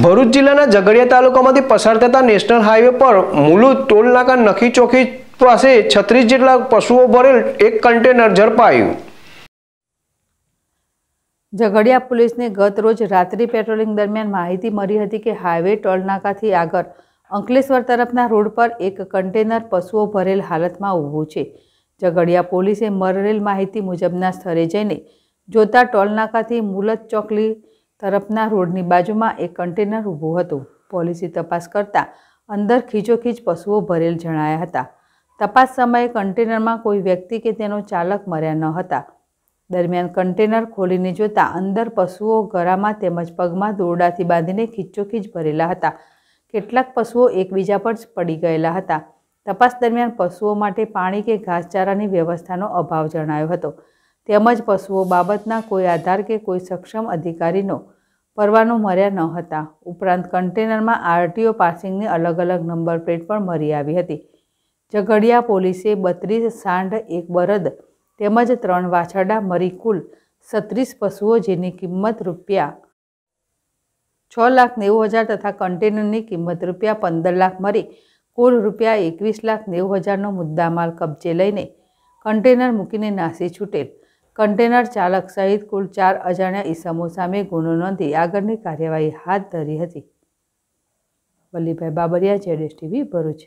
ભરૂચ જિલ્લાના ઝઘડિયા તાલુકામાંથી પસાર થતા નેશનલ હાઈવે પર મુલુ ટોલ નાકા નખી ચોકી પાસે છત્રીસ જેટલા પશુઓ ભરેલ એક કન્ટેનર ઝડપાયું ઝઘડિયા પોલીસને ગત રોજ રાત્રિ પેટ્રોલિંગ દરમિયાન માહિતી મળી હતી કે હાઈવે ટોલનાકાથી આગળ અંકલેશ્વર તરફના રોડ પર એક કન્ટેનર પશુઓ ભરેલ હાલતમાં ઊભું છે ઝઘડિયા પોલીસે મરેલ માહિતી મુજબના સ્થળે જઈને જોતા ટોલનાકાથી મુલત ચોકલી તરફના રોડની બાજુમાં એક કન્ટેનર ઊભું હતું પોલીસે તપાસ કરતાં અંદર ખીચોખીચ પશુઓ ભરેલ જણાયા હતા તપાસ સમયે કન્ટેનરમાં કોઈ વ્યક્તિ કે તેનો ચાલક મર્યા ન હતા દરમિયાન કન્ટેનર ખોલીને જોતાં અંદર પશુઓ ગરામાં તેમજ પગમાં દોરડાથી બાંધીને ખીચોખીચ ભરેલા હતા કેટલાક પશુઓ એકબીજા પર જ પડી ગયેલા હતા તપાસ દરમિયાન પશુઓ માટે પાણી કે ઘાસચારાની વ્યવસ્થાનો અભાવ જણાયો હતો તેમજ પશુઓ બાબતના કોઈ આધાર કે કોઈ સક્ષમ અધિકારીનો પરવાનો મળ્યા ન હતા ઉપરાંત કન્ટેનરમાં આરટીઓ પાસિંગની અલગ અલગ નંબર પ્લેટ પણ મળી આવી હતી ઝઘડિયા પોલીસે બત્રીસ સાંઢ એક બરદ તેમજ ત્રણ વાછરડા મરી કુલ સત્રીસ પશુઓ જેની કિંમત રૂપિયા છ લાખ નેવું હજાર તથા કન્ટેનરની કિંમત રૂપિયા પંદર લાખ મળી કુલ રૂપિયા એકવીસ લાખ નેવું હજારનો મુદ્દામાલ કબજે લઈને કન્ટેનર મૂકીને નાસી છૂટેલ કન્ટેનર ચાલક સહિત કુલ ચાર અજાણ્યા ઈસમો સામે ગુનો નોંધી આગળની કાર્યવાહી હાથ ધરી હતી વલ્લીભાઈ બાબરિયા જેડેશ ટીવી ભરૂચ